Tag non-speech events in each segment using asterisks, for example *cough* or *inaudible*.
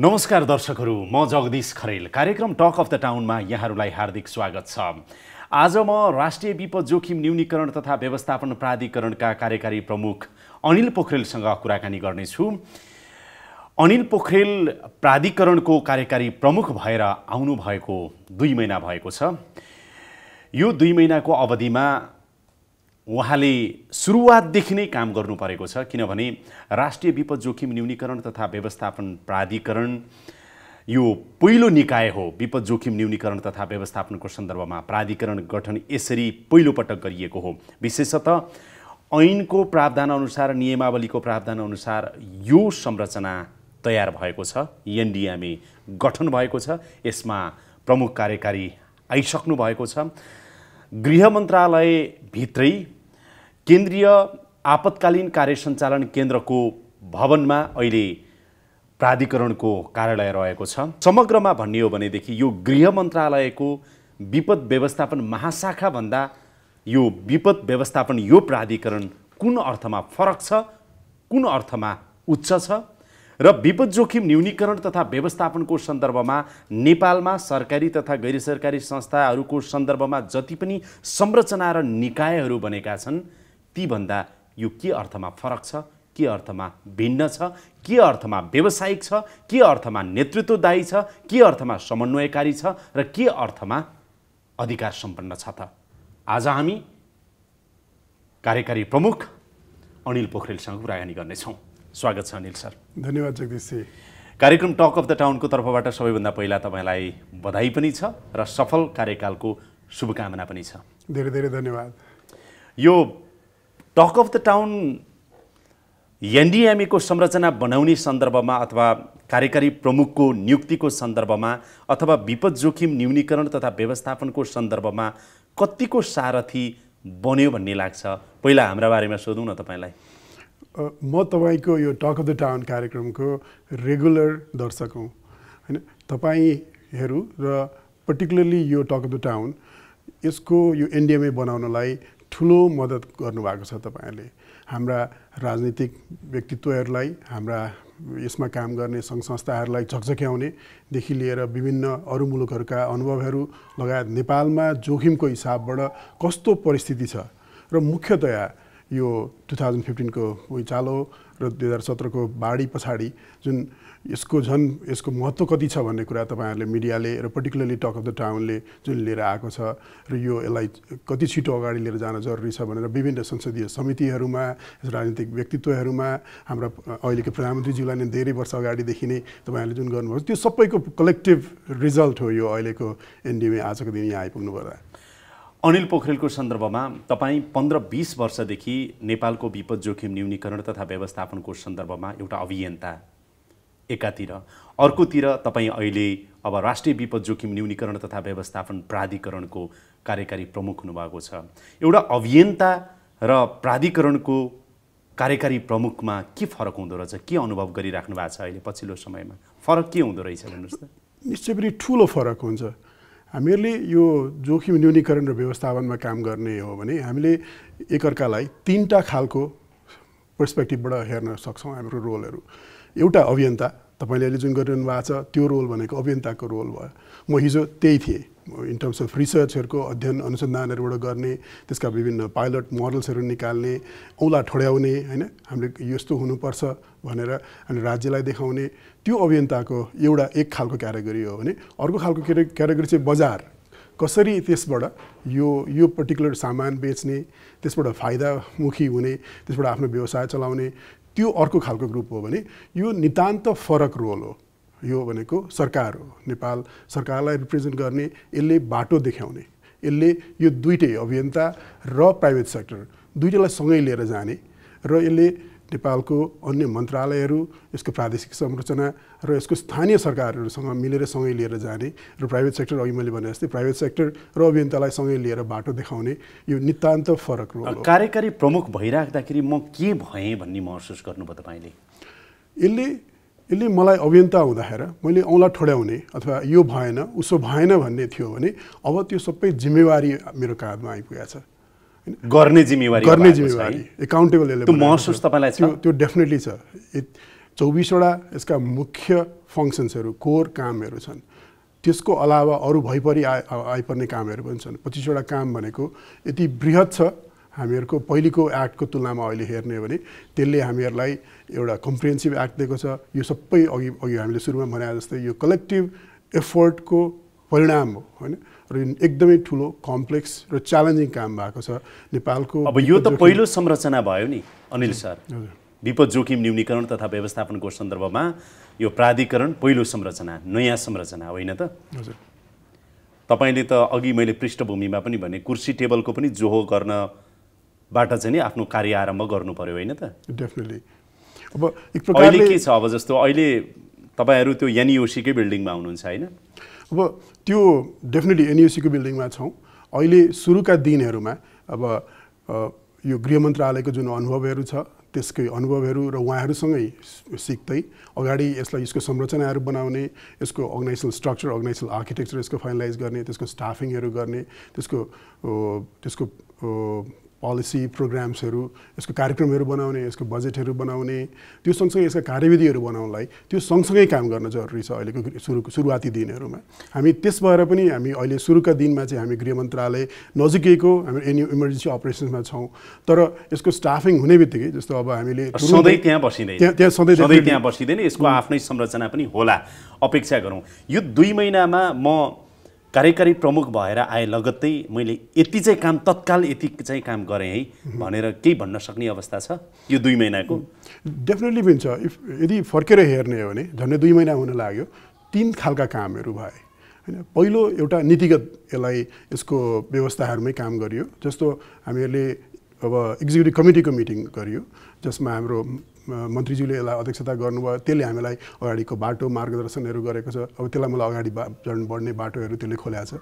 नमस्कार दर्शकहरू म जगदीश खरेल कार्यक्रम टक अफ द टाउनमा यहाँहरूलाई हार्दिक स्वागत छ आज म राष्ट्रिय विपद जोखिम न्यूनीकरण तथा व्यवस्थापन प्राधिकरणका कार्यकारी प्रमुख अनिल पोखरेलसँग कुराकानी गर्नेछु अनिल पोखरेल प्राधिकरणको कार्यकारी प्रमुख भएर आउनुभएको दुई महिना भएको छ यो दुई महिनाको अवधिमा उहाँले सुरुवातदेखि नै काम गर्नु परेको छ किनभने राष्ट्रिय विपद जोखिम न्यूनीकरण तथा व्यवस्थापन प्राधिकरण यो पहिलो निकाय हो विपद जोखिम न्यूनीकरण तथा व्यवस्थापनको सन्दर्भमा प्राधिकरण गठन यसरी पहिलोपटक गरिएको हो विशेषतः ऐनको प्रावधान अनुसार नियमावलीको प्रावधान अनुसार यो संरचना तयार भएको छ एनडिएमए गठन भएको छ यसमा प्रमुख कार्यकारी आइसक्नु भएको छ गृह मन्त्रालयभित्रै केन्द्रीय आपतकालीन कार्य सञ्चालन केन्द्रको भवनमा अहिले प्राधिकरणको कार्यालय रहेको छ समग्रमा भन्ने हो भनेदेखि यो गृह मन्त्रालयको विपद व्यवस्थापन महाशाखाभन्दा यो विपद व्यवस्थापन यो प्राधिकरण कुन अर्थमा फरक छ कुन अर्थमा उच्च छ र विपद जोखिम न्यूनीकरण तथा व्यवस्थापनको सन्दर्भमा नेपालमा सरकारी तथा गैर सरकारी संस्थाहरूको सन्दर्भमा जति पनि संरचना र निकायहरू बनेका छन् तीभन्दा यो के अर्थमा फरक छ के अर्थमा भिन्न छ के अर्थमा व्यावसायिक छ के अर्थमा नेतृत्वदायी छ के अर्थमा समन्वयकारी छ र के अर्थमा अधिकार सम्पन्न छ त आज हामी कार्यकारी प्रमुख अनिल पोखरेलसँग कुराकानी गर्नेछौँ स्वागत छ अनिल सर धन्यवाद जगदीश कार्यक्रम टक अफ द टाउनको तर्फबाट सबैभन्दा पहिला तपाईँलाई बधाई पनि छ र सफल कार्यकालको शुभकामना पनि छ धेरै धेरै धन्यवाद यो टक अफ द टाउन एनडिएमएको संरचना बनाउने सन्दर्भमा अथवा कार्यकारी प्रमुखको नियुक्तिको सन्दर्भमा अथवा विपद जोखिम न्यूनीकरण तथा व्यवस्थापनको सन्दर्भमा कतिको सारथी बन्यो भन्ने लाग्छ पहिला हाम्रा बारेमा सोधौँ न तपाईँलाई म तपाईँको यो टक अफ द टाउन कार्यक्रमको रेगुलर दर्शक हुँ होइन तपाईँहरू र पर्टिकुलरली यो टक अफ द टाउन यसको यो एनडिएमए बनाउनलाई ठुलो मद्दत गर्नुभएको छ तपाईँहरूले हाम्रा राजनीतिक व्यक्तित्वहरूलाई हाम्रा यसमा काम गर्ने सङ्घ संस्थाहरूलाई झकझक्याउनेदेखि लिएर विभिन्न अरू मुलुकहरूका अनुभवहरू लगायत नेपालमा जोखिमको हिसाबबाट कस्तो परिस्थिति छ र मुख्यतया यो टु थाउजन्ड फिफ्टिनको उचालो र दुई हजार सत्रको बाढी पछाडि जुन यसको झन् यसको महत्त्व कति छ भन्ने कुरा तपाईँहरूले मिडियाले र पर्टिकुलरली टक अफ द टाउनले जुन लिएर आएको छ र यो यसलाई कति छिटो अगाडि लिएर जान जरुरी छ भनेर विभिन्न संसदीय समितिहरूमा राजनीतिक व्यक्तित्वहरूमा हाम्रा अहिलेको प्रधानमन्त्रीज्यूलाई नै धेरै वर्ष अगाडिदेखि नै तपाईँहरूले जुन गर्नुभयो त्यो सबैको कलेक्टिभ रिजल्ट हो यो अहिलेको एनडिएमए आजको दिन यहाँ आइपुग्नु पर्दा अनिल पोखरेलको सन्दर्भमा तपाईँ पन्ध्र बिस वर्षदेखि नेपालको विपद जोखिम न्यूनीकरण तथा व्यवस्थापनको सन्दर्भमा एउटा अभियन्ता एकातिर अर्कोतिर तपाईँ अहिले अब राष्ट्रिय विपद जोखिम न्यूनीकरण तथा व्यवस्थापन प्राधिकरणको कार्यकारी प्रमुख हुनुभएको छ एउटा अभियन्ता र प्राधिकरणको कार्यकारी प्रमुखमा के फरक हुँदो रहेछ के अनुभव गरिराख्नु भएको छ अहिले पछिल्लो समयमा फरक के हुँदो रहेछ भन्नुहोस् त निश्चय पनि ठुलो फरक हुन्छ हामीहरूले यो जोखिम न्यूनीकरण र व्यवस्थापनमा काम गर्ने हो भने हामीले एकअर्कालाई तिनवटा खालको पर्सपेक्टिभबाट हेर्न सक्छौँ हाम्रो रोलहरू एउटा अभियन्ता तपाईँले अहिले जुन गरिरहनु भएको छ त्यो रोल भनेको अभियन्ताको रोल भयो म हिजो त्यही थिएँ इन टर्म्स अफ रिसर्चहरूको अध्ययन अनुसन्धानहरूबाट गर्ने त्यसका विभिन्न पाइलट मोडल्सहरू निकाल्ने औँला ठोड्याउने होइन हामीले यस्तो हुनुपर्छ भनेर अनि राज्यलाई देखाउने त्यो अभियन्ताको एउटा एक खालको क्याटेगोरी हो भने अर्को खालको क्याटेगोरी चाहिँ बजार कसरी त्यसबाट यो यो पर्टिकुलर सामान बेच्ने त्यसबाट फाइदामुखी हुने त्यसबाट आफ्नो व्यवसाय चलाउने त्यो अर्को खालको ग्रुप हो भने यो नितान्त फरक रोल हो यो भनेको सरकार हो नेपाल सरकारलाई रिप्रेजेन्ट गर्ने यसले बाटो देखाउने यसले यो दुइटै अभियन्ता र प्राइभेट सेक्टर दुइटैलाई सँगै लिएर जाने र यसले नेपालको अन्य मन्त्रालयहरू यसको प्रादेशिक संरचना र यसको स्थानीय सरकारहरूसँग मिलेर सँगै लिएर जाने र प्राइभेट सेक्टर अघि मैले भने जस्तै प्राइभेट सेक्टर र अभियन्तालाई सँगै लिएर बाटो देखाउने यो नितान्त फरक रोल कार्यकारी प्रमुख भइराख्दाखेरि म के भएँ भन्ने महसुस गर्नुभयो तपाईँले यसले यसले मलाई अभियन्ता हुँदाखेरि मैले औँला ठोड्याउने अथवा यो भएन उसो भएन भन्ने थियो भने अब त्यो सबै जिम्मेवारी मेरो काँधमा आइपुगेको छ गर्ने जिम्मेवारी गर्ने जिम्मेवारी एकाउन्टेबल महसुस तपाईँलाई त्यो डेफिनेटली छ चौबिसवटा यसका मुख्य फङ्सन्सहरू कोर कामहरू छन् त्यसको अलावा अरू भइपरि आइ आइपर्ने कामहरू पनि छन् पच्चिसवटा काम भनेको यति बृहत छ हामीहरूको पहिलेको एक्टको तुलनामा अहिले हेर्ने हो भने त्यसले हामीहरूलाई एउटा कम्प्रिहेन्सिभ एक्ट दिएको छ यो सबै अघि अघि हामीले सुरुमा भने जस्तै यो कलेक्टिभ एफोर्टको परिणाम हो होइन र एकदमै ठुलो कम्प्लेक्स र च्यालेन्जिङ काम भएको छ नेपालको अब यो त पहिलो संरचना भयो नि अनिल सर विपद जोखिम न्यूनीकरण तथा व्यवस्थापनको सन्दर्भमा यो प्राधिकरण पहिलो संरचना नयाँ संरचना होइन त हजुर तपाईँले त अघि मैले पृष्ठभूमिमा पनि भने कुर्सी टेबलको पनि जोहो गर्नबाट चाहिँ नि आफ्नो कार्य आरम्भ गर्नु पर्यो होइन त डेफिनेटली अब एक प्रकारले के छ अब जस्तो अहिले तपाईँहरू त्यो एनइओसीकै e बिल्डिङमा हुनुहुन्छ होइन अब त्यो डेफिनेटली एनयुसीको बिल्डिङमा छौँ अहिले सुरुका दिनहरूमा अब यो गृह मन्त्रालयको जुन अनुभवहरू छ त्यसकै अनुभवहरू र उहाँहरूसँगै सिक्दै अगाडि यसलाई यसको संरचनाहरू बनाउने यसको अर्गनाइजेसनल स्ट्रक्चर अर्गनाइजेसनल आर्किटेक्चर यसको फाइनलाइज गर्ने त्यसको स्टाफिङहरू गर्ने त्यसको त्यसको पोलिसी प्रोग्राम्सहरू यसको कार्यक्रमहरू बनाउने यसको बजेटहरू बनाउने त्यो सँगसँगै यसका कार्यविधिहरू बनाउनलाई त्यो सँगसँगै काम गर्न जरुरी छ अहिलेको सुरु सुरुवाती दिनहरूमा हामी त्यस भएर पनि हामी अहिले सुरुका दिनमा चाहिँ हामी गृह मन्त्रालय नजिकैको हामी एनी इमर्जेन्सी अपरेसन्समा छौँ तर यसको स्टाफिङ हुने बित्तिकै जस्तो अब हामीले सधैँ त्यहाँ बसिँदैन त्यहाँ सधैँ त्यहाँ बसिँदैन यसको आफ्नै संरचना पनि होला अपेक्षा गरौँ यो दुई महिनामा म कार्यकारी प्रमुख भएर आए लगत्तै मैले यति चाहिँ काम तत्काल यति चाहिँ काम गरेँ है भनेर केही भन्न सक्ने अवस्था छ यो दुई महिनाको डेफिनेटली पनि छ इफ यदि फर्केर हेर्ने हो भने झन्डै दुई महिना हुन लाग्यो तिन खालका कामहरू भए होइन पहिलो एउटा नीतिगत यसलाई यसको व्यवस्थाहरूमै काम गरियो जस्तो हामीहरूले अब एक्जिक्युटिभ कमिटीको मिटिङ गरियो जसमा हाम्रो मन्त्रीज्यूले यसलाई अध्यक्षता गर्नुभयो त्यसले हामीलाई अगाडिको बाटो मार्गदर्शनहरू गरेको छ अब त्यसलाई मलाई अगाडि बढ्ने बाटोहरू त्यसले खोल्याएको छ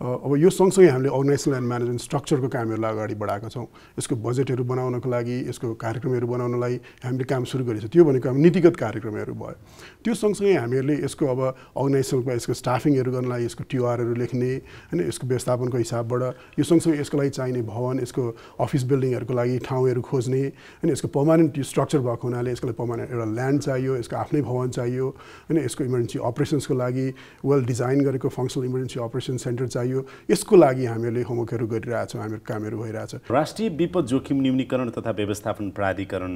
अब यो सँगसँगै हामीले अर्गनाइजेसन एन्ड म्यानेजमेन्ट स्ट्रक्चरको कामहरूलाई अगाडि बढाएका छौँ यसको बजेटहरू बनाउनको लागि यसको कार्यक्रमहरू बनाउनलाई हामीले काम सुरु गरेको छ त्यो भनेको हामी नीतिगत कार्यक्रमहरू भयो त्यो सँगसँगै हामीहरूले यसको अब अर्गनाइजेसनको यसको स्टाफिङहरू गर्नलाई यसको टिआरहरू लेख्ने होइन यसको व्यवस्थापनको हिसाबबाट यो सँगसँगै यसको लागि चाहिने भवन यसको अफिस बिल्डिङहरूको लागि ठाउँहरू खोज्ने होइन यसको पर्मानेन्ट स्ट्रक्चर भएको हुनाले यसको लागि पर्मानेन्ट एउटा ल्यान्ड चाहियो यसको आफ्नै भवन चाहियो होइन यसको इमर्जेन्सी अपरेसन्सको लागि वेल डिजाइन गरेको फङ्सनल इमर्जेन्सी अपरेसन सेन्टर चाहियो चाहियो यसको लागि हामीहरूले होमवर्कहरू गरिरहेछौँ हामीहरूको कामहरू भइरहेछ राष्ट्रिय विपद जोखिम न्यूनीकरण तथा व्यवस्थापन प्राधिकरण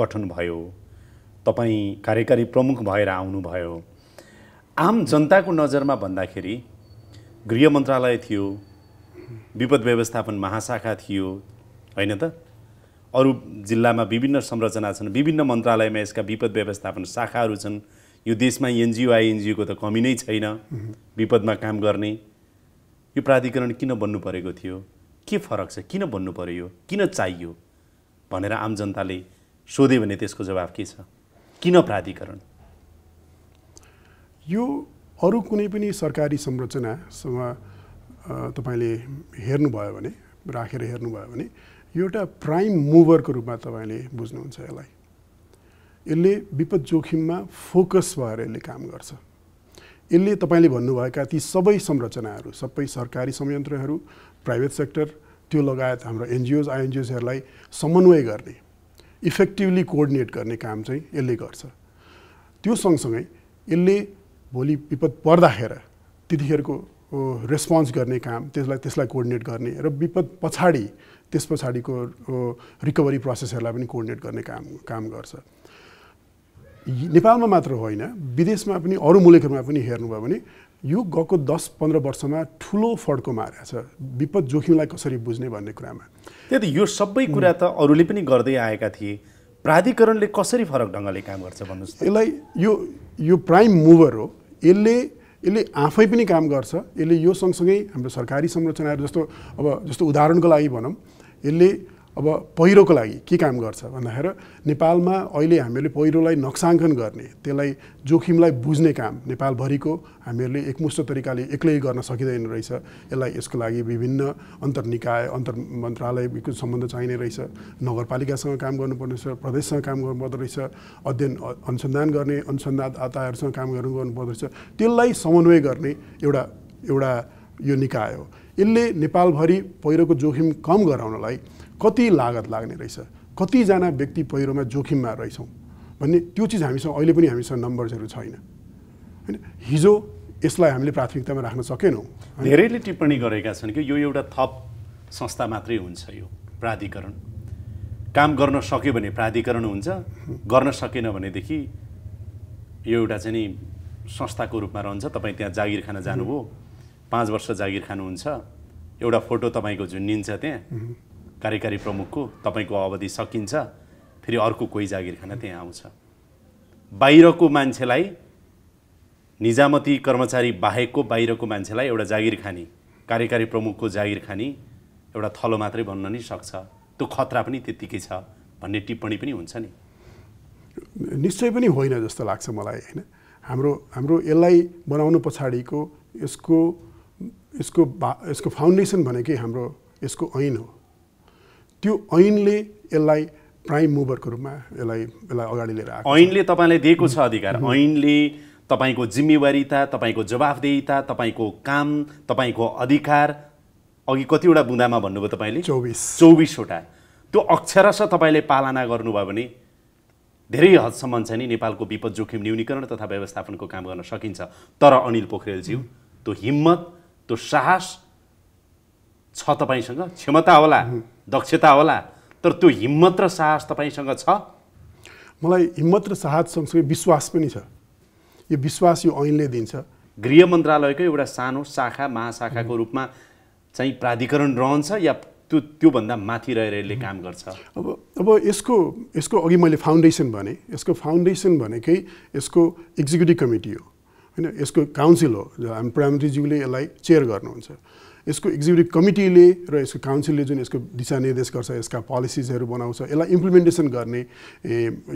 गठन भयो तपाईँ कार्यकारी प्रमुख भएर आउनुभयो आम जनताको नजरमा भन्दाखेरि गृह मन्त्रालय थियो विपद व्यवस्थापन महाशाखा थियो होइन त अरू जिल्लामा विभिन्न संरचना छन् विभिन्न मन्त्रालयमा यसका विपद व्यवस्थापन शाखाहरू छन् यो देशमा एनजिओ आइएनजिओको त कमी नै छैन विपदमा काम गर्ने यो प्राधिकरण किन बन्नु परेको थियो के फरक छ किन बन्नु पऱ्यो यो किन चाहियो भनेर आम जनताले सोध्यो भने त्यसको जवाब के छ किन प्राधिकरण यो अरू कुनै पनि सरकारी संरचनासँग तपाईँले हेर्नुभयो भने राखेर हेर्नुभयो भने एउटा प्राइम मुभरको रूपमा तपाईँले बुझ्नुहुन्छ यसलाई यसले विपद जोखिममा फोकस भएर यसले काम गर्छ यसले तपाईँले भन्नुभएका ती सबै संरचनाहरू सबै सरकारी संयन्त्रहरू प्राइभेट सेक्टर त्यो लगायत हाम्रो एनजिओज आइएनजिओजहरूलाई समन्वय गर्ने इफेक्टिभली कोअर्डिनेट गर्ने काम चाहिँ यसले गर्छ त्यो सँगसँगै यसले भोलि विपद पर्दाखेर त्यतिखेरको रेस्पोन्स गर्ने काम त्यसलाई त्यसलाई कोअर्डिनेट गर्ने र विपद पछाडि त्यस पछाडिको रिकभरी प्रोसेसहरूलाई पनि कोअर्डिनेट गर्ने काम काम गर्छ नेपालमा मात्र होइन विदेशमा पनि अरू मुलुकहरूमा पनि हेर्नुभयो भने यो गएको दस पन्ध्र वर्षमा ठुलो फड्को मारेको छ विपद जोखिमलाई कसरी बुझ्ने भन्ने कुरामा त्यही त यो सबै कुरा त अरूले पनि गर्दै आएका थिए प्राधिकरणले कसरी फरक ढङ्गले काम गर्छ भन्नुहोस् यसलाई यो यो प्राइम मुभर हो यसले यसले आफै पनि काम गर्छ यसले यो सँगसँगै हाम्रो सरकारी संरचनाहरू जस्तो अब जस्तो उदाहरणको लागि भनौँ यसले अब पहिरोको लागि के काम गर्छ भन्दाखेरि नेपालमा अहिले हामीहरूले पहिरोलाई नक्साङ्कन गर्ने त्यसलाई जोखिमलाई बुझ्ने काम नेपालभरिको हामीहरूले एकमुष्ट तरिकाले एक्लै गर्न सकिँदैन रहेछ यसलाई यसको लागि विभिन्न अन्तर्निकाय अन्तर मन्त्रालयको सम्बन्ध चाहिने रहेछ नगरपालिकासँग काम गर्नुपर्ने रहेछ प्रदेशसँग काम गर्नुपर्दो रहेछ अध्ययन अनुसन्धान गर्ने अनुसन्धानदाताहरूसँग काम गर्नु गर्नुपर्दो रहेछ त्यसलाई समन्वय गर्ने एउटा एउटा यो निकाय हो यसले नेपालभरि पहिरोको जोखिम कम गराउनलाई कति लागत लाग्ने रहेछ कतिजना व्यक्ति पहिरोमा जोखिममा रहेछौँ भन्ने त्यो चिज हामीसँग अहिले पनि हामीसँग नम्बर्सहरू छैन होइन हिजो यसलाई हामीले प्राथमिकतामा राख्न सकेनौँ धेरैले टिप्पणी गरेका छन् कि यो एउटा थप संस्था मात्रै हुन्छ यो प्राधिकरण काम गर्न सक्यो भने प्राधिकरण हुन्छ गर्न सकेन भनेदेखि यो एउटा चाहिँ नि संस्थाको रूपमा रहन्छ तपाईँ त्यहाँ जागिर खान जानुभयो पाँच वर्ष जागिर खानुहुन्छ एउटा फोटो तपाईँको झुन्डिन्छ त्यहाँ कार्यकारी प्रमुखको तपाईँको अवधि सकिन्छ फेरि अर्को कोही जागिर खान त्यहाँ आउँछ बाहिरको मान्छेलाई निजामती कर्मचारी बाहेकको बाहिरको मान्छेलाई एउटा जागिर खाने कार्यकारी प्रमुखको जागिर खाने एउटा थलो मात्रै भन्न नै सक्छ त्यो खतरा पनि त्यत्तिकै छ भन्ने टिप्पणी पनि हुन्छ नि निश्चय पनि होइन जस्तो लाग्छ मलाई होइन हाम्रो हाम्रो यसलाई बनाउनु पछाडिको यसको यसको यसको फाउन्डेसन भनेकै हाम्रो यसको ऐन हो त्यो ऐनले यसलाई प्राइम मुभरको रूपमा यसलाई यसलाई अगाडि लिएर आएको ऐनले तपाईँलाई दिएको छ अधिकार ऐनले तपाईँको जिम्मेवारीता तपाईँको जवाफदेहिता तपाईँको काम तपाईँको अधिकार अघि कतिवटा बुँदामा भन्नुभयो तपाईँले चौबिस चौबिसवटा त्यो अक्षरश तपाईँले पालना गर्नुभयो भने धेरै हदसम्म छ नि नेपालको विपद जोखिम न्यूनीकरण तथा व्यवस्थापनको काम गर्न सकिन्छ तर अनिल पोखरेलज्यू त्यो हिम्मत त्यो साहस छ तपाईँसँग क्षमता होला दक्षता होला तर त्यो हिम्मत र साहस तपाईँसँग छ मलाई हिम्मत र साहस सँगसँगै विश्वास पनि छ यो विश्वास यो ऐनले दिन्छ गृह मन्त्रालयको एउटा सानो शाखा महाशाखाको रूपमा चाहिँ प्राधिकरण रहन्छ या त्यो त्योभन्दा माथि रहेर यसले काम गर्छ अब अब यसको यसको अघि मैले फाउन्डेसन भने यसको फाउन्डेसन भनेकै यसको एक्जिक्युटिभ कमिटी हो होइन यसको काउन्सिल हो हामी प्रधानमन्त्रीज्यूले यसलाई चेयर गर्नुहुन्छ यसको एक्जिक्युटिभ कमिटीले र यसको काउन्सिलले जुन यसको दिशानिर्देश गर्छ यसका पोलिसिजहरू बनाउँछ यसलाई इम्प्लिमेन्टेसन गर्ने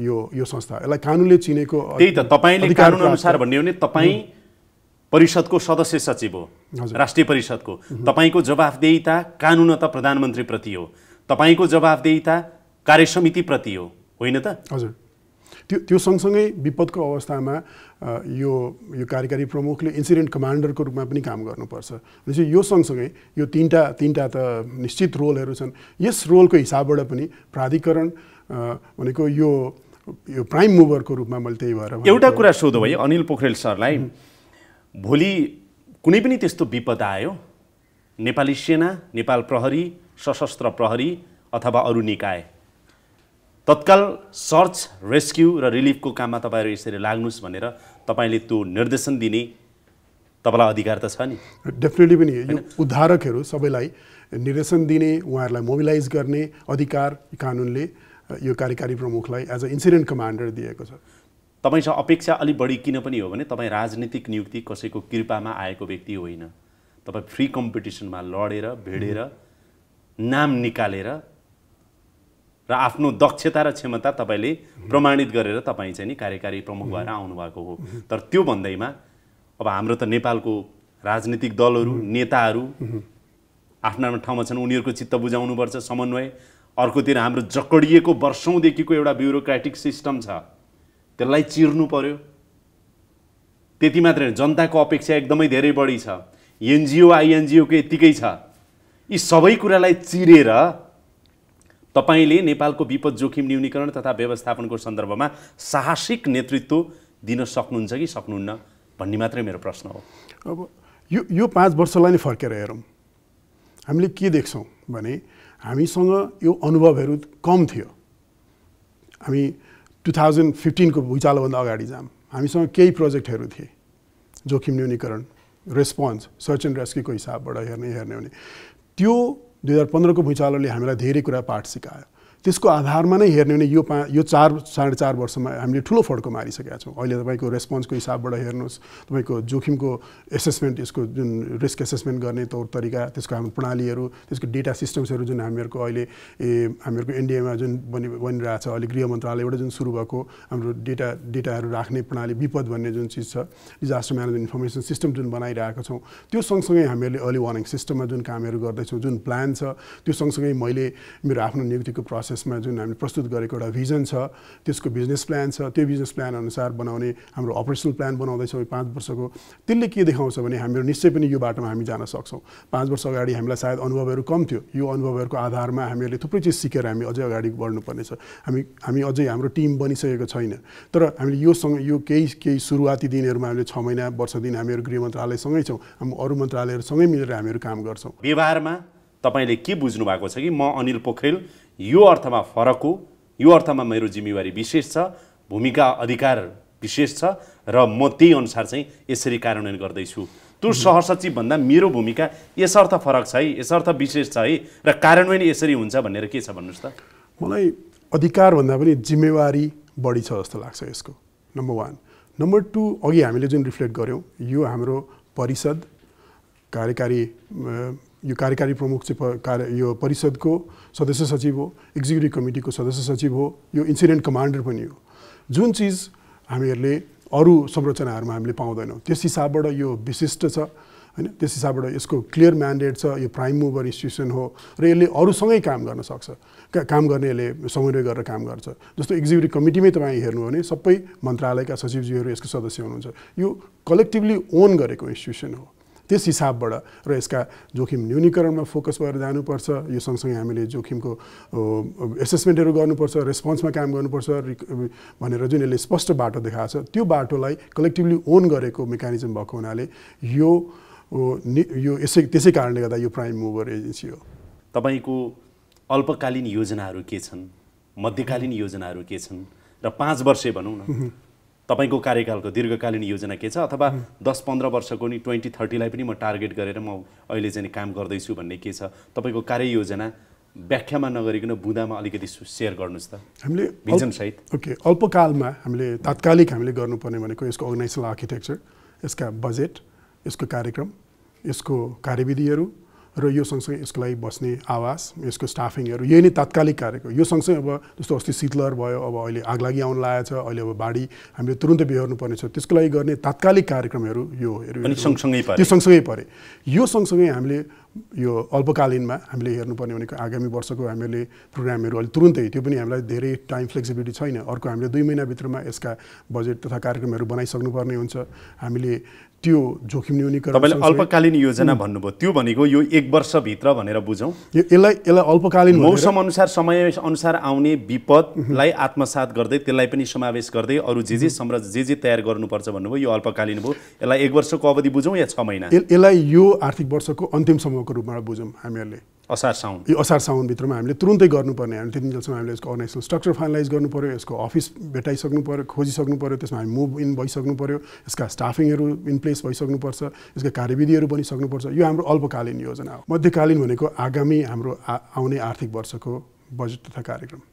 यो यो संस्था यसलाई कानुनले चिनेको त्यही त तपाईँले कानुन अनुसार भन्ने हो भने तपाईँ परिषदको सदस्य सचिव हो राष्ट्रिय परिषदको तपाईँको जवाफदेहिता कानुन त प्रधानमन्त्रीप्रति हो तपाईँको जवाफदेहिता कार्य समितिप्रति होइन त हजुर त्यो त्यो सँगसँगै विपदको अवस्थामा यो यो कार्यकारी प्रमुखले इन्सिडेन्ट कमान्डरको रूपमा पनि काम गर्नुपर्छ भनेपछि यो सँगसँगै यो तिनवटा तिनवटा त निश्चित रोलहरू छन् यस रोलको हिसाबबाट पनि प्राधिकरण भनेको यो यो प्राइम मुभरको रूपमा मैले त्यही भएर एउटा कुरा सोधो भयो अनिल पोखरेल सरलाई भोलि कुनै पनि त्यस्तो विपद आयो नेपाली सेना नेपाल प्रहरी सशस्त्र प्रहरी अथवा अरू निकाय तत्काल सर्च रेस्क्यु र रिलिफको काममा तपाईँहरू यसरी लाग्नुहोस् भनेर तपाईँले त्यो निर्देशन दिने तपाईँलाई अधिकार त छ नि डेफिनेटली पनि यो उद्धारकहरू सबैलाई निर्देशन दिने उहाँहरूलाई मोबिलाइज गर्ने अधिकार कानुनले यो कार्यकारी प्रमुखलाई एज अ इन्सिडेन्ट कमान्डर दिएको छ तपाईँसँग अपेक्षा अलिक बढी किन पनि हो भने तपाईँ राजनीतिक नियुक्ति कसैको कृपामा आएको व्यक्ति होइन तपाईँ फ्री कम्पिटिसनमा लडेर भिडेर mm-hmm। नाम निकालेर र आफ्नो दक्षता र क्षमता तपाईँले प्रमाणित गरेर तपाईँ चाहिँ नि कार्यकारी प्रमुख भएर आउनुभएको हो तर त्यो भन्दैमा अब हाम्रो त नेपालको राजनीतिक दलहरू नेताहरू आफ्नो आफ्नो ठाउँमा छन् उनीहरूको चित्त बुझाउनुपर्छ समन्वय अर्कोतिर हाम्रो जकडिएको वर्षौँदेखिको एउटा ब्युरोक्रेटिक सिस्टम छ त्यसलाई चिर्नु पर्यो त्यति मात्रै होइन जनताको अपेक्षा एकदमै धेरै बढी छ एनजिओ आइएनजिओको यत्तिकै छ यी सबै कुरालाई चिरेर तपाईँले नेपालको विपद जोखिम न्यूनीकरण तथा व्यवस्थापनको सन्दर्भमा साहसिक नेतृत्व दिन सक्नुहुन्छ कि सक्नुहुन्न भन्ने मात्रै मेरो प्रश्न हो अब यो यो पाँच वर्षलाई नै फर्केर हेरौँ हामीले के देख्छौँ भने हामीसँग यो अनुभवहरू कम थियो हामी टु थाउजन्ड फिफ्टिनको भुइँचालोभन्दा अगाडि जाम हामीसँग केही प्रोजेक्टहरू थिए जोखिम न्यूनीकरण रेस्पोन्स सर्च एन्ड रेस्क्युको हिसाबबाट हेर्ने हेर्ने भने त्यो दुई हजार पन्ध्रको भुइँचालोले हामीलाई धेरै कुरा पाठ सिकायो त्यसको आधारमा नै हेर्ने भने यो पा यो चार साढे चार वर्षमा हामीले ठुलो फड्को मारिसकेका छौँ अहिले तपाईँको रेस्पोन्सको हिसाबबाट हेर्नुहोस् तपाईँको जोखिमको एसेसमेन्ट यसको जुन रिस्क एसेसमेन्ट गर्ने तौर तरिका त्यसको हाम्रो प्रणालीहरू त्यसको डेटा सिस्टम्सहरू जुन हामीहरूको अहिले ए हामीहरूको एनडिएमा जुन बनि बनिरहेको छ अहिले गृह मन्त्रालयबाट जुन सुरु भएको हाम्रो डेटा डेटाहरू राख्ने प्रणाली विपद भन्ने जुन चिज छ डिजास्टर म्यानेजमेन्ट इन्फर्मेसन सिस्टम जुन बनाइरहेको छौँ त्यो सँगसँगै हामीहरूले अर्ली वार्निङ सिस्टममा जुन कामहरू गर्दैछौँ जुन प्लान छ त्यो सँगसँगै मैले मेरो आफ्नो नियुक्तिको प्रोसेस प्रोसेसमा जुन हामीले प्रस्तुत गरेको एउटा भिजन छ त्यसको बिजनेस प्लान छ त्यो बिजनेस प्लान अनुसार बनाउने हाम्रो अपरेसनल प्लान बनाउँदैछौँ पाँच वर्षको त्यसले के देखाउँछ भने हामीहरू निश्चय पनि यो बाटोमा हामी जान सक्छौँ पाँच वर्ष अगाडि हामीलाई सायद अनुभवहरू कम थियो यो अनुभवहरूको आधारमा हामीहरूले थुप्रै चिज सिकेर हामी अझै अगाडि बढ्नुपर्नेछ हामी हामी अझै हाम्रो टिम बनिसकेको छैन तर हामीले योसँग यो केही केही सुरुवाती दिनहरूमा हामीले छ महिना वर्ष दिन हामीहरू गृह मन्त्रालयसँगै छौँ हामी अरू मन्त्रालयहरूसँगै मिलेर हामीहरू काम गर्छौँ व्यवहारमा तपाईँले के बुझ्नु भएको छ कि म अनिल पोखरेल यो अर्थमा फरक हो यो अर्थमा मेरो जिम्मेवारी विशेष छ भूमिका अधिकार विशेष छ र म त्यही अनुसार चाहिँ यसरी कार्यान्वयन गर्दैछु त्यो सहसचिवभन्दा मेरो भूमिका यसर्थ फरक छ है यसर्थ विशेष छ है र कार्यान्वयन यसरी हुन्छ भनेर के छ भन्नुहोस् त मलाई अधिकारभन्दा पनि जिम्मेवारी बढी छ जस्तो लाग्छ यसको नम्बर वान नम्बर टू अघि हामीले जुन रिफ्लेक्ट गऱ्यौँ यो हाम्रो परिषद कार्यकारी यो कार्यकारी प्रमुख चाहिँ कार्य यो परिषदको सदस्य सचिव हो एक्जिक्युटिभ कमिटीको सदस्य सचिव हो यो इन्सिडेन्ट कमान्डर पनि हो जुन चिज हामीहरूले अरू संरचनाहरूमा हामीले पाउँदैनौँ त्यस हिसाबबाट यो विशिष्ट छ होइन त्यस हिसाबबाट यसको क्लियर म्यान्डेट छ यो प्राइम मुभर इन्स्टिट्युसन हो र यसले अरूसँगै काम गर्न सक्छ का काम गर्ने यसले समन्वय गरेर काम गर्छ जस्तो एक्जिक्युटिभ कमिटीमै तपाईँ हेर्नु भने सबै मन्त्रालयका सचिवजीहरू यसको सदस्य हुनुहुन्छ यो कलेक्टिभली ओन गरेको इन्स्टिट्युसन हो त्यस हिसाबबाट र यसका जोखिम न्यूनीकरणमा फोकस भएर जानुपर्छ यो सँगसँगै हामीले जोखिमको एसेसमेन्टहरू गर्नुपर्छ रेस्पोन्समा काम गर्नुपर्छ भनेर जुन यसले स्पष्ट बाटो देखाएको छ त्यो बाटोलाई कलेक्टिभली ओन गरेको मेकानिजम भएको हुनाले यो यो यसै त्यसै कारणले गर्दा यो प्राइम मुभर एजेन्सी हो तपाईँको अल्पकालीन योजनाहरू के छन् मध्यकालीन योजनाहरू के छन् र पाँच वर्ष भनौँ न *laughs* तपाईँको कार्यकालको दीर्घकालीन योजना के छ अथवा दस पन्ध्र वर्षको नि ट्वेन्टी थर्टीलाई पनि म टार्गेट गरेर म अहिले चाहिँ काम गर्दैछु भन्ने के छ तपाईँको कार्ययोजना व्याख्यामा नगरिकन बुँदामा अलिकति सेयर गर्नुहोस् त हामीले सहित ओके अल्पकालमा हामीले तात्कालिक हामीले गर्नुपर्ने भनेको यसको अर्गनाइजेसनल आर्किटेक्चर यसका बजेट यसको कार्यक्रम यसको कार्यविधिहरू र यो सँगसँगै यसको लागि बस्ने आवास यसको स्टाफिङहरू यही नै तात्कालिक कार्यको यो सँगसँगै अब जस्तो अस्ति शीतलहर भयो अब अहिले आग लागि आउनु लागेको छ अहिले अब बाढी हामीले तुरन्तै बेहोर्नुपर्ने छ त्यसको लागि गर्ने तात्कालिक कार्यक्रमहरू यो सँगसँगै त्यो सँगसँगै परे यो सँगसँगै हामीले यो अल्पकालीनमा हामीले हेर्नुपर्ने भनेको आगामी वर्षको हामीले प्रोग्रामहरू अहिले तुरुन्तै त्यो पनि हामीलाई धेरै टाइम फ्लेक्सिबिलिटी छैन अर्को हामीले दुई महिनाभित्रमा यसका बजेट तथा कार्यक्रमहरू बनाइसक्नुपर्ने हुन्छ हामीले त्यो जोखिम न्यूनीकरण तपाईँले अल्पकालीन योजना भन्नुभयो त्यो भनेको यो एक वर्षभित्र भनेर बुझौँ यसलाई यसलाई अल्पकालीन मौसम अनुसार समय अनुसार आउने विपदलाई आत्मसात गर्दै त्यसलाई पनि समावेश गर्दै अरू जे जे संर जे जे तयार गर्नुपर्छ भन्नुभयो यो अल्पकालीन भयो यसलाई एक वर्षको अवधि बुझौँ या छ महिना यसलाई यो आर्थिक वर्षको अन्तिम अन्तिमसम्मको रूपमा बुझौँ हामीहरूले असार साउन यो असार साउनभित्रमा हामीले तुरुन्तै गर्नुपर्ने हामी त्यतिन्जेलसम्म हामीले यसको अर्गनाइजेसनल स्ट्रक्चर फाइनलाइज गर्नु पऱ्यो यसको अफिस भेटाइसक्नु पऱ्यो खोजिसक्नु पऱ्यो त्यसमा हामी मुभ इन भइसक्नु पऱ्यो यसका स्टाफिङहरू इन प्लेस भइसक्नुपर्छ यसका कार्यविधिहरू बनिसक्नुपर्छ यो हाम्रो अल्पकालीन योजना हो मध्यकालीन भनेको आगामी हाम्रो आउने आर्थिक वर्षको बजेट तथा कार्यक्रम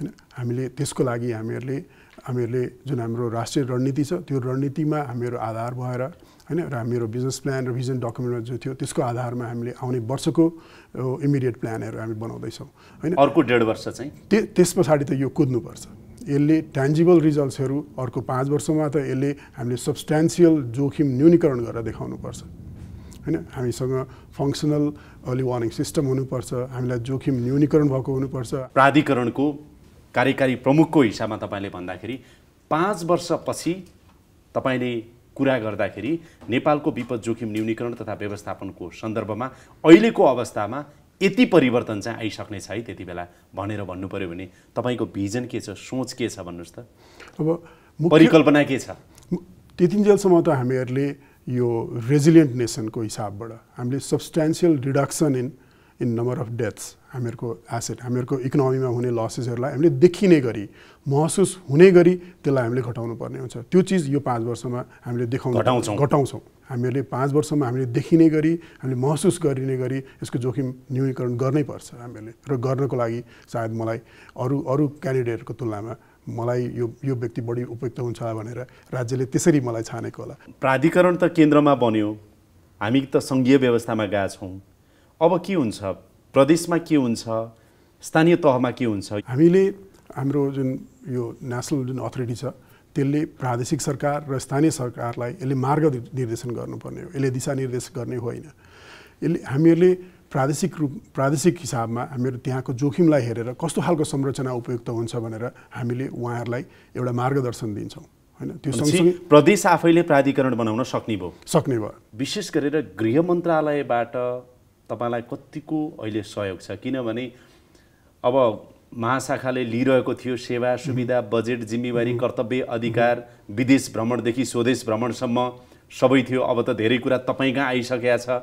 होइन हामीले त्यसको लागि हामीहरूले हामीहरूले जुन हाम्रो राष्ट्रिय रणनीति छ त्यो रणनीतिमा हामीहरू आधार भएर होइन एउटा मेरो बिजनेस प्लान र भिजन डकुमेन्टमा जो थियो त्यसको आधारमा हामीले आउने वर्षको इमिडिएट प्लानहरू हामी बनाउँदैछौँ होइन अर्को डेढ वर्ष चाहिँ त्यो त्यस पछाडि त यो कुद्नुपर्छ यसले ट्यान्जिबल रिजल्ट्सहरू अर्को पाँच वर्षमा त यसले हामीले सब्सट्यान्सियल जोखिम न्यूनीकरण गरेर देखाउनुपर्छ होइन हामीसँग फङ्सनल अर्ली वार्निङ सिस्टम हुनुपर्छ हामीलाई जोखिम न्यूनीकरण भएको हुनुपर्छ प्राधिकरणको कार्यकारी प्रमुखको हिसाबमा तपाईँले भन्दाखेरि पाँच वर्षपछि तपाईँले कुरा गर्दाखेरि नेपालको विपद जोखिम न्यूनीकरण तथा व्यवस्थापनको सन्दर्भमा अहिलेको अवस्थामा यति परिवर्तन चाहिँ आइसक्ने छ है त्यति बेला भनेर भन्नु पऱ्यो भने तपाईँको भिजन के छ सोच के छ भन्नुहोस् त अब परिकल्पना के छ त्यतिन्जेलसम्म त हामीहरूले यो रेजिलियन्ट नेसनको हिसाबबाट हामीले substantial reduction in in number of deaths हामीहरूको एसेट हामीहरूको इकोनोमीमा हुने लसेसहरूलाई हामीले देखिने गरी महसुस हुने गरी त्यसलाई हामीले घटाउनु पर्ने हुन्छ त्यो चिज यो पाँच वर्षमा हामीले देखाउनु घटाउँछौँ हामीहरूले पाँच वर्षमा हामीले देखिने गरी हामीले महसुस गरिने गरी यसको जोखिम न्यूनीकरण गर्नैपर्छ हामीहरूले र गर्नको लागि सायद मलाई अरू अरू क्यान्डिडेटहरूको तुलनामा मलाई यो यो व्यक्ति बढी उपयुक्त हुन्छ भनेर राज्यले त्यसरी मलाई छानेको होला प्राधिकरण त केन्द्रमा बन्यो हामी त सङ्घीय व्यवस्थामा गएका छौँ अब के हुन्छ प्रदेशमा के हुन्छ स्थानीय तहमा के हुन्छ हामीले हाम्रो जुन यो नेसनल जुन अथोरिटी छ त्यसले प्रादेशिक सरकार र स्थानीय सरकारलाई यसले मार्ग निर्देशन गर्नुपर्ने हो यसले दिशानिर्देश गर्ने होइन यसले हामीहरूले प्रादेशिक रूप प्रादेशिक हिसाबमा हामीहरू त्यहाँको जोखिमलाई हेरेर कस्तो खालको संरचना उपयुक्त हुन्छ भनेर हामीले उहाँहरूलाई एउटा मार्गदर्शन दिन्छौँ होइन त्यो प्रदेश आफैले प्राधिकरण बनाउन सक्ने भयो सक्ने भयो विशेष गरेर गृह मन्त्रालयबाट तपाईँलाई कतिको अहिले सहयोग छ किनभने अब महाशाखाले लिइरहेको थियो सेवा सुविधा बजेट जिम्मेवारी कर्तव्य अधिकार विदेश भ्रमणदेखि स्वदेश भ्रमणसम्म सबै थियो अब त धेरै कुरा तपाईँ कहाँ आइसकेका छ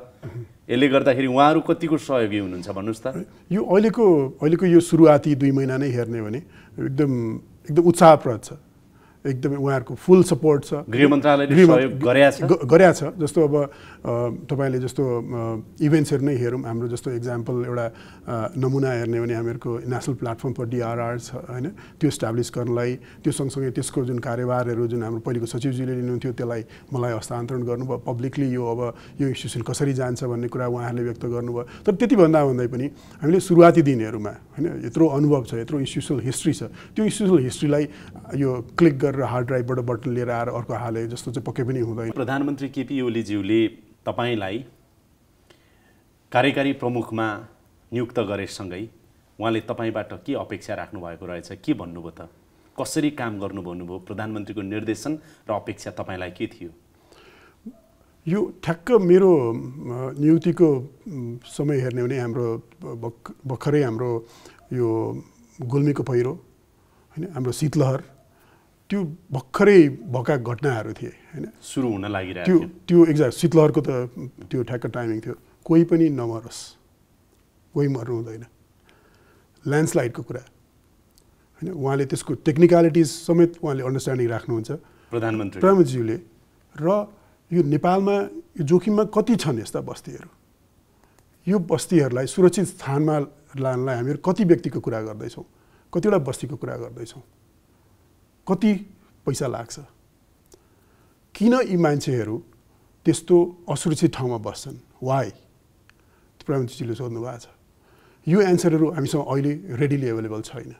यसले गर्दाखेरि उहाँहरू कतिको सहयोगी हुनुहुन्छ भन्नुहोस् त यो अहिलेको अहिलेको यो सुरुवाती दुई महिना नै हेर्ने भने एकदम एकदम उत्साहप्रद छ एकदमै उहाँहरूको फुल सपोर्ट छ गृह मन्त्रालयले गरेछ छ जस्तो अब तपाईँले जस्तो इभेन्ट्सहरू नै हेरौँ हाम्रो जस्तो इक्जाम्पल एउटा नमुना हेर्ने भने हामीहरूको नेसनल प्लेटफर्म फर डिआरआर छ होइन त्यो इस्टाब्लिस गर्नलाई त्यो सँगसँगै त्यसको जुन कार्यभारहरू जुन हाम्रो पहिलेको सचिवजीले लिनुहुन्थ्यो त्यसलाई मलाई हस्तान्तरण गर्नुभयो पब्लिकली यो अब यो इन्स्टिट्युसन कसरी जान्छ भन्ने कुरा उहाँहरूले व्यक्त गर्नुभयो तर त्यति भन्दा भन्दै पनि हामीले सुरुवाती दिनहरूमा होइन यत्रो अनुभव छ यत्रो इन्स्टिट्युसनल हिस्ट्री छ त्यो इन्स्टिट्युसनल हिस्ट्रीलाई यो क्लिक गरेर हार्ड ड्राइभबाट बटन लिएर आएर अर्को हाले जस्तो चाहिँ पक्कै पनि हुँदैन प्रधानमन्त्री केपी ओलीज्यूले तपाईँलाई कार्यकारी प्रमुखमा नियुक्त गरेसँगै उहाँले तपाईँबाट के अपेक्षा राख्नुभएको रहेछ के भन्नुभयो त कसरी काम गर्नु भन्नुभयो प्रधानमन्त्रीको निर्देशन र अपेक्षा तपाईँलाई के थियो यो ठ्याक्क मेरो नियुक्तिको समय हेर्ने भने हाम्रो भर्खरै हाम्रो यो गुल्मीको पहिरो होइन हाम्रो शीतलहर त्यो भर्खरै भएका घटनाहरू थिए होइन सुरु हुन लागिरहेको त्यो त्यो एक्ज्याक्ट शीतलहरको त त्यो ठ्याक्क टाइमिङ थियो कोही पनि नमरोस् कोही मर्नु हुँदैन ल्यान्डस्लाइडको कुरा होइन उहाँले त्यसको टेक्निकालिटिज समेत उहाँले अन्डरस्ट्यान्डिङ राख्नुहुन्छ प्रधानमन्त्री प्रधानमन्त्रीज्यूले र यो नेपालमा यो जोखिममा कति छन् यस्ता बस्तीहरू यो बस्तीहरूलाई सुरक्षित स्थानमा लानलाई हामीहरू कति व्यक्तिको कुरा गर्दैछौँ कतिवटा बस्तीको कुरा गर्दैछौँ कति पैसा लाग्छ किन यी मान्छेहरू त्यस्तो असुरक्षित ठाउँमा बस्छन् वाइ प्रधानमन्त्रीजीले सोध्नु भएको छ यो एन्सरहरू हामीसँग अहिले रेडिली एभाइलेबल छैन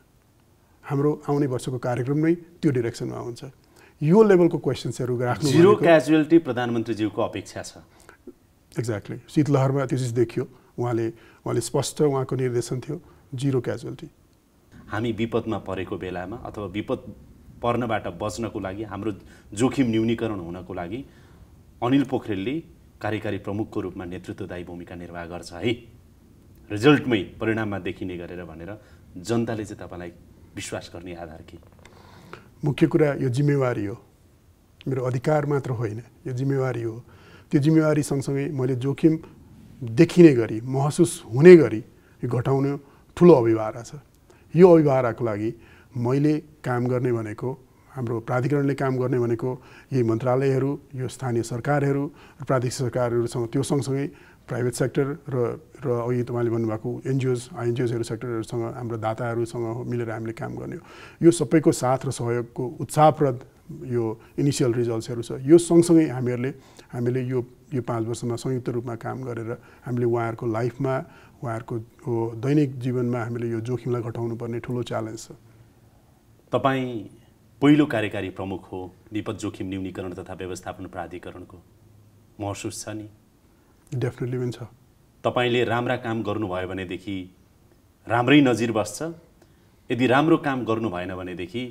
हाम्रो आउने वर्षको कार्यक्रम नै त्यो डिरेक्सनमा हुन्छ यो लेभलको क्वेसन्सहरू राख्नु जिरो क्याजुअलिटी प्रधानमन्त्रीज्यूको अपेक्षा छ एक्ज्याक्टली शीतलहरमा त्यो चिज देखियो उहाँले उहाँले स्पष्ट उहाँको निर्देशन थियो जिरो क्याजुअलिटी हामी विपदमा परेको बेलामा अथवा विपद पर्नबाट बच्नको लागि हाम्रो जोखिम न्यूनीकरण हुनको लागि अनिल पोखरेलले कार्यकारी प्रमुखको रूपमा नेतृत्वदायी भूमिका निर्वाह गर्छ है रिजल्टमै परिणाममा देखिने गरेर भनेर जनताले चाहिँ तपाईँलाई विश्वास गर्ने आधार के मुख्य कुरा यो जिम्मेवारी हो मेरो अधिकार मात्र होइन यो जिम्मेवारी हो त्यो जिम्मेवारी सँगसँगै मैले जोखिम देखिने गरी महसुस हुने गरी यो घटाउन ठुलो अभिभारा छ यो अभिभावकको लागि मैले काम गर्ने भनेको हाम्रो प्राधिकरणले काम गर्ने भनेको यही मन्त्रालयहरू यो स्थानीय सरकारहरू र प्रादेशिक सरकारहरूसँग त्यो सँगसँगै प्राइभेट सेक्टर र र अघि तपाईँले भन्नुभएको एनजिओज आइएनजिओजहरू सेक्टरहरूसँग हाम्रो दाताहरूसँग मिलेर हामीले काम गर्ने हो यो सबैको साथ र सहयोगको उत्साहप्रद यो इनिसियल रिजल्ट्सहरू छ यो सँगसँगै हामीहरूले हामीले यो यो पाँच वर्षमा संयुक्त रूपमा काम गरेर हामीले उहाँहरूको लाइफमा उहाँहरूको दैनिक जीवनमा हामीले यो जोखिमलाई पर्ने ठुलो च्यालेन्ज छ तपाईँ पहिलो कार्यकारी प्रमुख हो विपद जोखिम न्यूनीकरण तथा व्यवस्थापन प्राधिकरणको महसुस छ नि डेफिनेटली पनि छ तपाईँले राम्रा काम गर्नुभयो भनेदेखि राम्रै नजिर बस्छ यदि राम्रो काम गर्नु भएन भनेदेखि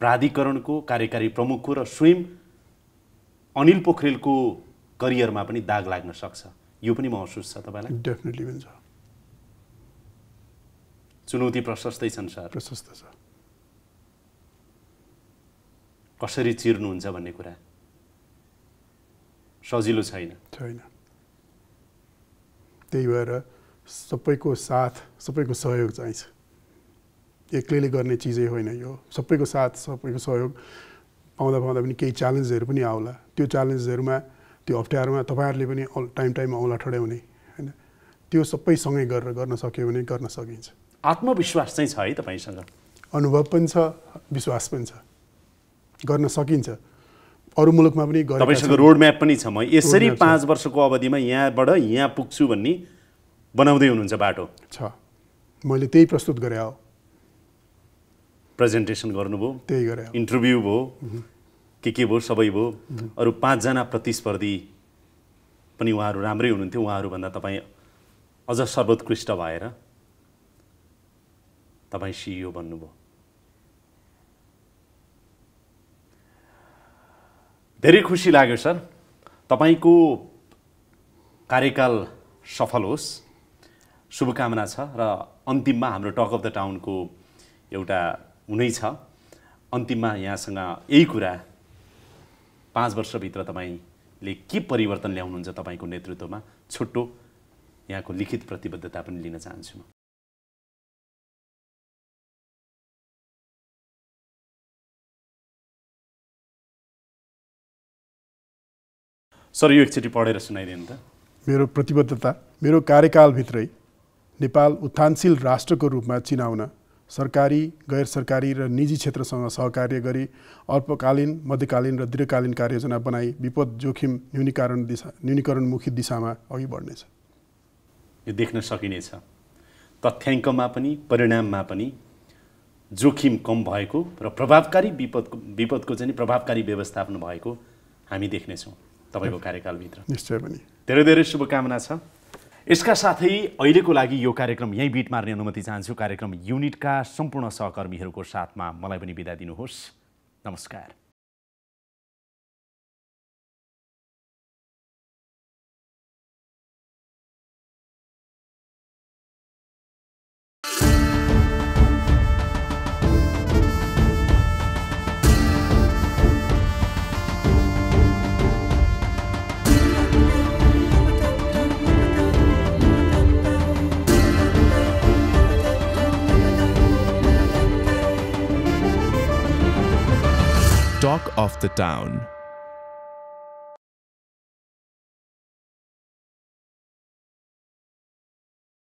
प्राधिकरणको कार्यकारी प्रमुखको र स्वयं अनिल पोखरेलको करियरमा पनि दाग लाग्न सक्छ यो पनि महसुस छ तपाईँलाई डेफिनेटली पनि छ चुनौती प्रशस्तै छन् सर प्रशस्त छ कसरी चिर्नुहुन्छ भन्ने कुरा सजिलो छैन छैन त्यही भएर सबैको साथ सबैको सहयोग चाहिन्छ एक्लैले गर्ने चिजै होइन यो सबैको साथ सबैको सहयोग पाउँदा पाउँदा पनि केही च्यालेन्जहरू पनि आउला त्यो च्यालेन्जहरूमा त्यो अप्ठ्यारोमा तपाईँहरूले पनि टाइम टाइममा औला ठड्याउने होइन त्यो सबैसँगै गरेर गर्न सक्यो भने गर्न सकिन्छ आत्मविश्वास चाहिँ छ है तपाईँसँग अनुभव पनि छ विश्वास पनि छ गर्न सकिन्छ अरू मुलुकमा पनि तपाईँसँग म्याप पनि छ म यसरी पाँच वर्षको अवधिमा यहाँबाट यहाँ पुग्छु भन्ने बनाउँदै हुनुहुन्छ बाटो छ मैले त्यही प्रस्तुत गरे हो प्रेजेन्टेसन गर्नुभयो त्यही गरे इन्टरभ्यू भयो के के भयो सबै भयो अरू पाँचजना प्रतिस्पर्धी पनि उहाँहरू राम्रै हुनुहुन्थ्यो उहाँहरूभन्दा तपाईँ अझ सर्वोत्कृष्ट भएर तपाईँ सिइओ भन्नुभयो धेरै खुसी लाग्यो सर तपाईँको कार्यकाल सफल होस् शुभकामना छ र अन्तिममा हाम्रो टक अफ द टाउनको एउटा हुनै छ अन्तिममा यहाँसँग यही कुरा पाँच वर्षभित्र तपाईँले के परिवर्तन ल्याउनुहुन्छ तपाईँको नेतृत्वमा छुट्टो यहाँको लिखित प्रतिबद्धता पनि लिन चाहन्छु म सर यो एकचोटि पढेर सुनाइदिनु त मेरो प्रतिबद्धता मेरो कार्यकालभित्रै नेपाल उत्थानशील राष्ट्रको रूपमा चिनाउन सरकारी गैर सरकारी र निजी क्षेत्रसँग सहकार्य गरी अल्पकालीन मध्यकालीन र दीर्घकालीन कार्ययोजना बनाई विपद जोखिम न्यूनीकरण दिशा न्यूनीकरणमुखी दिशामा अघि बढ्नेछ यो देख्न सकिनेछ तथ्याङ्कमा पनि परिणाममा पनि जोखिम कम भएको र प्रभावकारी विपदको विपदको चाहिँ प्रभावकारी व्यवस्थापन भएको हामी देख्नेछौँ तपाईँको कार्यकालभित्र निश्चय पनि धेरै धेरै शुभकामना छ यसका साथै अहिलेको लागि यो कार्यक्रम यहीँ बिट मार्ने अनुमति चाहन्छु कार्यक्रम युनिटका सम्पूर्ण सहकर्मीहरूको साथमा मलाई पनि बिदा दिनुहोस् नमस्कार talk of the town.